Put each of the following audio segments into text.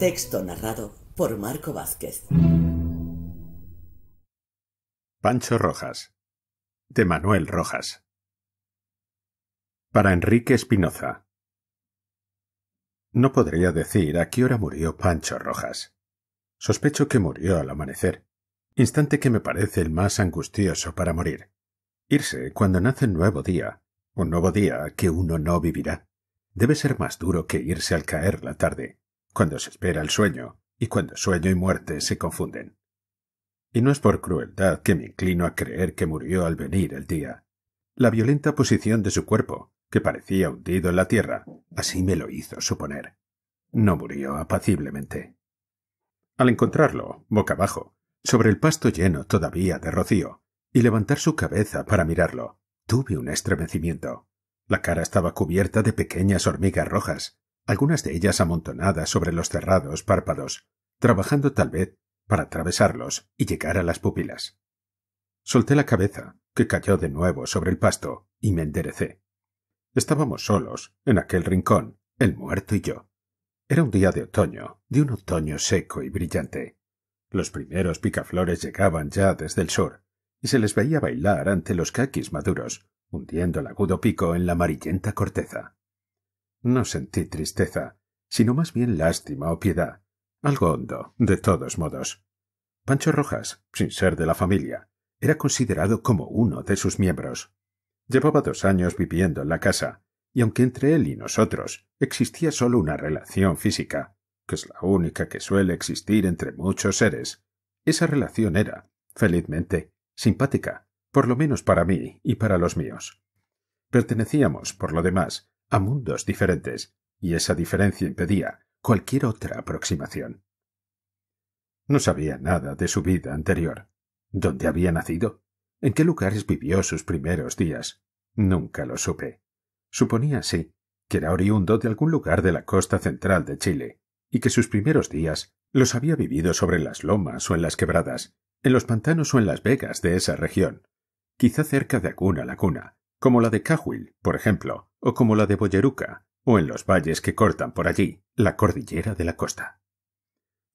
Texto narrado por Marco Vázquez. Pancho Rojas. De Manuel Rojas. Para Enrique Espinoza. No podría decir a qué hora murió Pancho Rojas. Sospecho que murió al amanecer, instante que me parece el más angustioso para morir. Irse cuando nace un nuevo día, un nuevo día que uno no vivirá, debe ser más duro que irse al caer la tarde cuando se espera el sueño y cuando sueño y muerte se confunden. Y no es por crueldad que me inclino a creer que murió al venir el día. La violenta posición de su cuerpo, que parecía hundido en la tierra, así me lo hizo suponer. No murió apaciblemente. Al encontrarlo, boca abajo, sobre el pasto lleno todavía de rocío, y levantar su cabeza para mirarlo, tuve un estremecimiento. La cara estaba cubierta de pequeñas hormigas rojas, algunas de ellas amontonadas sobre los cerrados párpados, trabajando tal vez para atravesarlos y llegar a las pupilas. Solté la cabeza, que cayó de nuevo sobre el pasto, y me enderecé. Estábamos solos, en aquel rincón, el muerto y yo. Era un día de otoño, de un otoño seco y brillante. Los primeros picaflores llegaban ya desde el sur, y se les veía bailar ante los caquis maduros, hundiendo el agudo pico en la amarillenta corteza. No sentí tristeza, sino más bien lástima o piedad. Algo hondo, de todos modos. Pancho Rojas, sin ser de la familia, era considerado como uno de sus miembros. Llevaba dos años viviendo en la casa, y aunque entre él y nosotros existía solo una relación física, que es la única que suele existir entre muchos seres, esa relación era, felizmente, simpática, por lo menos para mí y para los míos. Pertenecíamos, por lo demás, a mundos diferentes, y esa diferencia impedía cualquier otra aproximación. No sabía nada de su vida anterior, dónde había nacido, en qué lugares vivió sus primeros días. Nunca lo supe. Suponía, sí, que era oriundo de algún lugar de la costa central de Chile, y que sus primeros días los había vivido sobre las lomas o en las quebradas, en los pantanos o en las vegas de esa región, quizá cerca de alguna laguna, como la de Cahuil, por ejemplo, o como la de Boyeruca, o en los valles que cortan por allí la cordillera de la costa.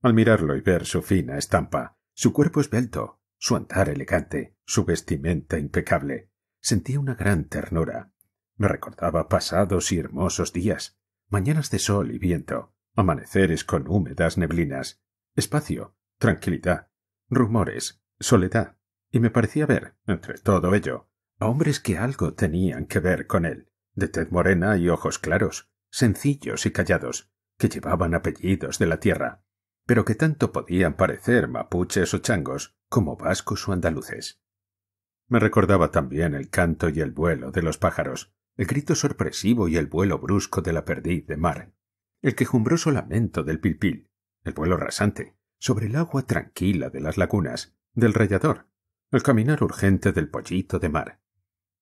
Al mirarlo y ver su fina estampa, su cuerpo esbelto, su andar elegante, su vestimenta impecable, sentía una gran ternura. Me recordaba pasados y hermosos días, mañanas de sol y viento, amaneceres con húmedas neblinas, espacio, tranquilidad, rumores, soledad, y me parecía ver, entre todo ello, hombres que algo tenían que ver con él, de tez morena y ojos claros, sencillos y callados, que llevaban apellidos de la tierra, pero que tanto podían parecer mapuches o changos como vascos o andaluces. Me recordaba también el canto y el vuelo de los pájaros, el grito sorpresivo y el vuelo brusco de la perdiz de mar, el quejumbroso lamento del pilpil, el vuelo rasante, sobre el agua tranquila de las lagunas, del rayador, el caminar urgente del pollito de mar,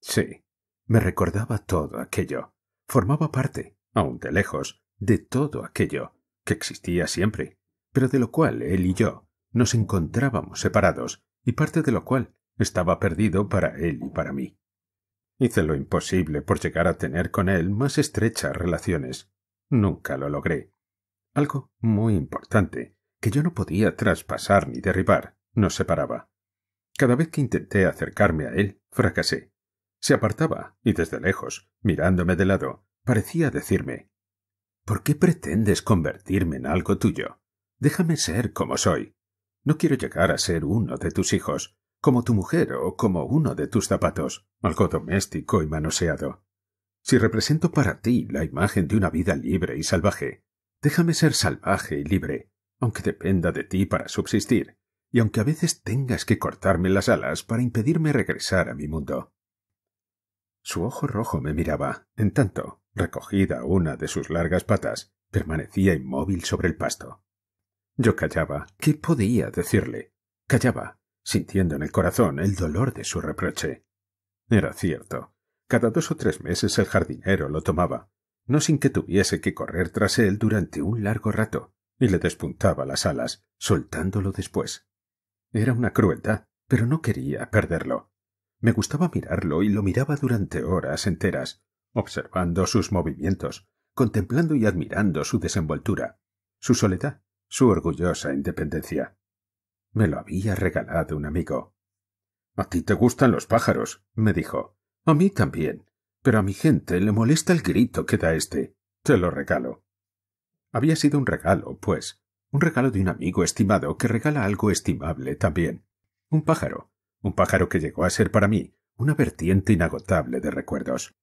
Sí, me recordaba todo aquello. Formaba parte, aun de lejos, de todo aquello que existía siempre, pero de lo cual él y yo nos encontrábamos separados y parte de lo cual estaba perdido para él y para mí. Hice lo imposible por llegar a tener con él más estrechas relaciones. Nunca lo logré. Algo muy importante, que yo no podía traspasar ni derribar, nos separaba. Cada vez que intenté acercarme a él, fracasé. Se apartaba, y desde lejos, mirándome de lado, parecía decirme ¿Por qué pretendes convertirme en algo tuyo? Déjame ser como soy. No quiero llegar a ser uno de tus hijos, como tu mujer o como uno de tus zapatos, algo doméstico y manoseado. Si represento para ti la imagen de una vida libre y salvaje, déjame ser salvaje y libre, aunque dependa de ti para subsistir, y aunque a veces tengas que cortarme las alas para impedirme regresar a mi mundo. Su ojo rojo me miraba, en tanto, recogida una de sus largas patas, permanecía inmóvil sobre el pasto. Yo callaba. ¿Qué podía decirle? Callaba, sintiendo en el corazón el dolor de su reproche. Era cierto. Cada dos o tres meses el jardinero lo tomaba, no sin que tuviese que correr tras él durante un largo rato, y le despuntaba las alas, soltándolo después. Era una crueldad, pero no quería perderlo. Me gustaba mirarlo y lo miraba durante horas enteras, observando sus movimientos, contemplando y admirando su desenvoltura, su soledad, su orgullosa independencia. Me lo había regalado un amigo. A ti te gustan los pájaros, me dijo. A mí también. Pero a mi gente le molesta el grito que da éste. Te lo regalo. Había sido un regalo, pues, un regalo de un amigo estimado que regala algo estimable también. Un pájaro, un pájaro que llegó a ser para mí una vertiente inagotable de recuerdos.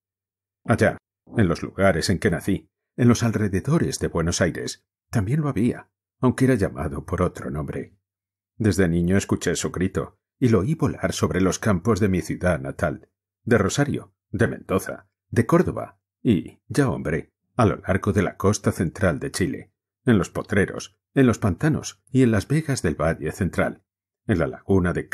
Allá, en los lugares en que nací, en los alrededores de Buenos Aires, también lo había, aunque era llamado por otro nombre. Desde niño escuché su grito y lo oí volar sobre los campos de mi ciudad natal, de Rosario, de Mendoza, de Córdoba y, ya hombre, a lo largo de la costa central de Chile, en los potreros, en los pantanos y en las vegas del Valle Central, en la laguna de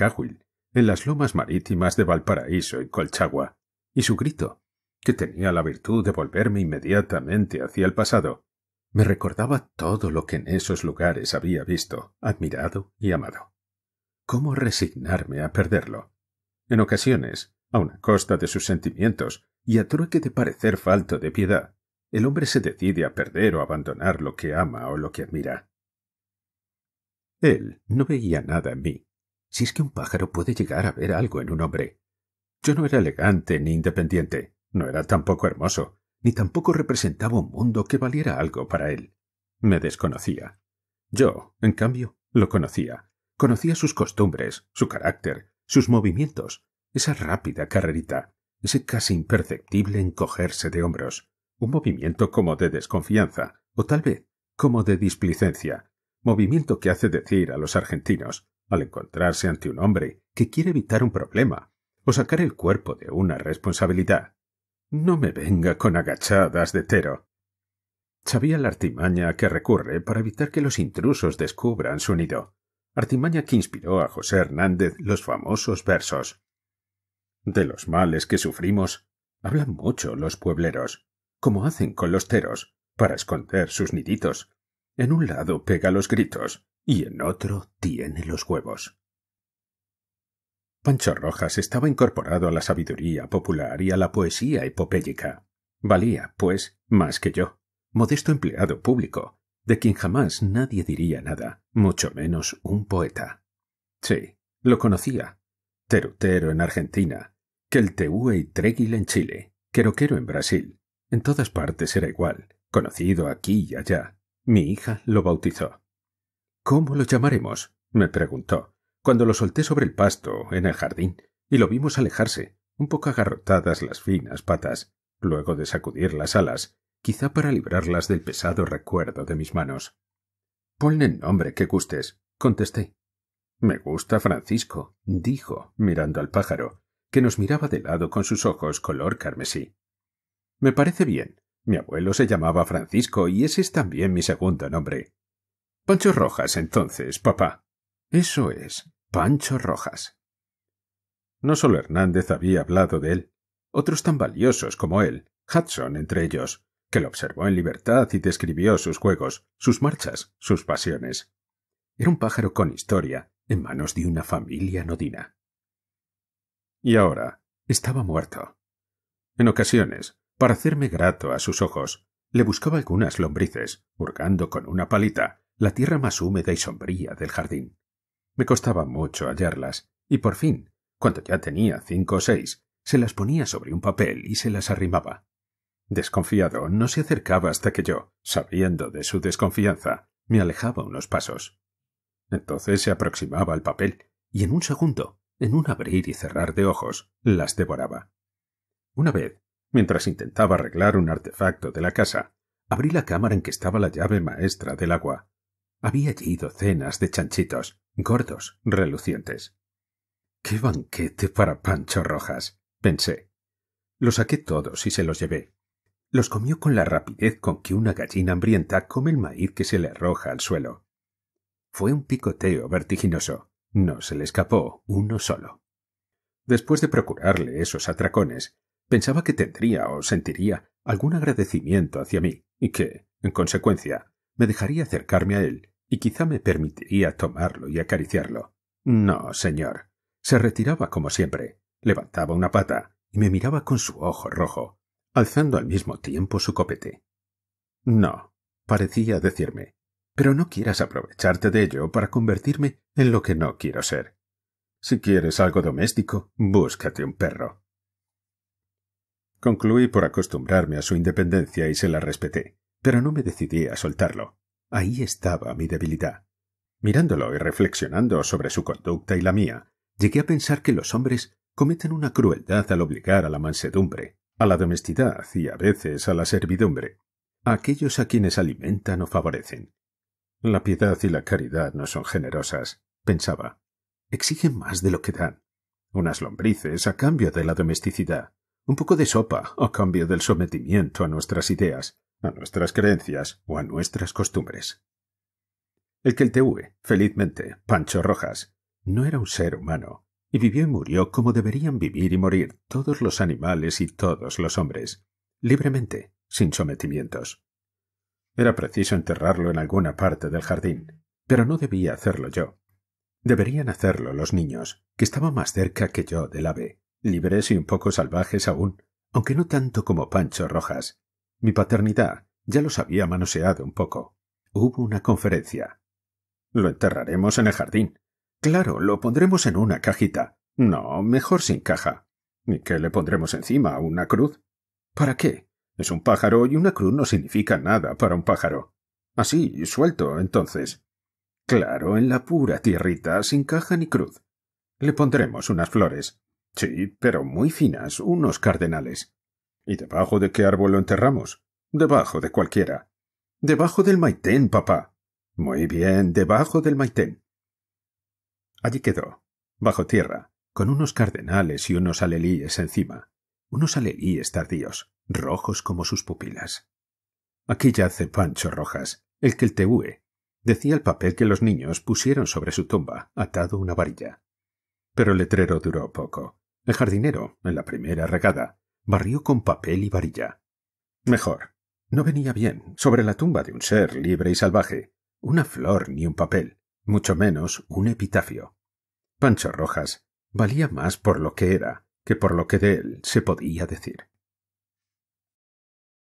en las lomas marítimas de Valparaíso y Colchagua, y su grito, que tenía la virtud de volverme inmediatamente hacia el pasado, me recordaba todo lo que en esos lugares había visto, admirado y amado. ¿Cómo resignarme a perderlo? En ocasiones, a una costa de sus sentimientos y a trueque de parecer falto de piedad, el hombre se decide a perder o abandonar lo que ama o lo que admira. Él no veía nada en mí, si es que un pájaro puede llegar a ver algo en un hombre. Yo no era elegante ni independiente, no era tampoco hermoso, ni tampoco representaba un mundo que valiera algo para él. Me desconocía. Yo, en cambio, lo conocía. Conocía sus costumbres, su carácter, sus movimientos, esa rápida carrerita, ese casi imperceptible encogerse de hombros, un movimiento como de desconfianza, o tal vez como de displicencia, movimiento que hace decir a los argentinos al encontrarse ante un hombre que quiere evitar un problema o sacar el cuerpo de una responsabilidad. No me venga con agachadas de tero. Sabía la artimaña que recurre para evitar que los intrusos descubran su nido, artimaña que inspiró a José Hernández los famosos versos. De los males que sufrimos hablan mucho los puebleros, como hacen con los teros, para esconder sus niditos. En un lado pega los gritos, y en otro tiene los huevos. Pancho Rojas estaba incorporado a la sabiduría popular y a la poesía epopélica. Valía, pues, más que yo, modesto empleado público, de quien jamás nadie diría nada, mucho menos un poeta. Sí, lo conocía. Terutero en Argentina, Queltehue y Tréguil en Chile, Queroquero en Brasil. En todas partes era igual, conocido aquí y allá. Mi hija lo bautizó. ¿Cómo lo llamaremos? me preguntó, cuando lo solté sobre el pasto, en el jardín, y lo vimos alejarse, un poco agarrotadas las finas patas, luego de sacudir las alas, quizá para librarlas del pesado recuerdo de mis manos. Ponle nombre que gustes, contesté. Me gusta Francisco, dijo, mirando al pájaro, que nos miraba de lado con sus ojos color carmesí. Me parece bien. Mi abuelo se llamaba Francisco y ese es también mi segundo nombre. Pancho Rojas, entonces, papá. Eso es, Pancho Rojas. No solo Hernández había hablado de él, otros tan valiosos como él, Hudson entre ellos, que lo observó en libertad y describió sus juegos, sus marchas, sus pasiones. Era un pájaro con historia, en manos de una familia nodina. Y ahora estaba muerto. En ocasiones, para hacerme grato a sus ojos, le buscaba algunas lombrices, hurgando con una palita, la tierra más húmeda y sombría del jardín. Me costaba mucho hallarlas, y por fin, cuando ya tenía cinco o seis, se las ponía sobre un papel y se las arrimaba. Desconfiado, no se acercaba hasta que yo, sabiendo de su desconfianza, me alejaba unos pasos. Entonces se aproximaba al papel, y en un segundo, en un abrir y cerrar de ojos, las devoraba. Una vez, mientras intentaba arreglar un artefacto de la casa, abrí la cámara en que estaba la llave maestra del agua, había allí docenas de chanchitos, gordos, relucientes. ¡Qué banquete para Pancho Rojas! pensé. Los saqué todos y se los llevé. Los comió con la rapidez con que una gallina hambrienta come el maíz que se le arroja al suelo. Fue un picoteo vertiginoso. No se le escapó uno solo. Después de procurarle esos atracones, pensaba que tendría o sentiría algún agradecimiento hacia mí y que, en consecuencia, me dejaría acercarme a él y quizá me permitiría tomarlo y acariciarlo. No, señor. Se retiraba como siempre, levantaba una pata y me miraba con su ojo rojo, alzando al mismo tiempo su copete. No, parecía decirme, pero no quieras aprovecharte de ello para convertirme en lo que no quiero ser. Si quieres algo doméstico, búscate un perro. Concluí por acostumbrarme a su independencia y se la respeté pero no me decidí a soltarlo. Ahí estaba mi debilidad. Mirándolo y reflexionando sobre su conducta y la mía, llegué a pensar que los hombres cometen una crueldad al obligar a la mansedumbre, a la domesticidad y a veces a la servidumbre, a aquellos a quienes alimentan o favorecen. La piedad y la caridad no son generosas, pensaba. Exigen más de lo que dan. Unas lombrices a cambio de la domesticidad, un poco de sopa a cambio del sometimiento a nuestras ideas, a nuestras creencias o a nuestras costumbres. El que el Kelteue, felizmente, Pancho Rojas, no era un ser humano, y vivió y murió como deberían vivir y morir todos los animales y todos los hombres, libremente, sin sometimientos. Era preciso enterrarlo en alguna parte del jardín, pero no debía hacerlo yo. Deberían hacerlo los niños, que estaban más cerca que yo del ave, libres y un poco salvajes aún, aunque no tanto como Pancho Rojas, mi paternidad ya los había manoseado un poco. Hubo una conferencia. Lo enterraremos en el jardín. Claro, lo pondremos en una cajita. No, mejor sin caja. ¿Y qué le pondremos encima? ¿Una cruz? ¿Para qué? Es un pájaro y una cruz no significa nada para un pájaro. Así, suelto, entonces. Claro, en la pura tierrita, sin caja ni cruz. Le pondremos unas flores. Sí, pero muy finas, unos cardenales. ¿Y debajo de qué árbol lo enterramos? Debajo de cualquiera. Debajo del maitén, papá. Muy bien, debajo del maitén. Allí quedó, bajo tierra, con unos cardenales y unos alelíes encima, unos alelíes tardíos, rojos como sus pupilas. Aquí yace Pancho Rojas, el que el teúe, decía el papel que los niños pusieron sobre su tumba, atado una varilla. Pero el letrero duró poco. El jardinero, en la primera regada, barrió con papel y varilla. Mejor. No venía bien sobre la tumba de un ser libre y salvaje, una flor ni un papel, mucho menos un epitafio. Pancho Rojas valía más por lo que era que por lo que de él se podía decir.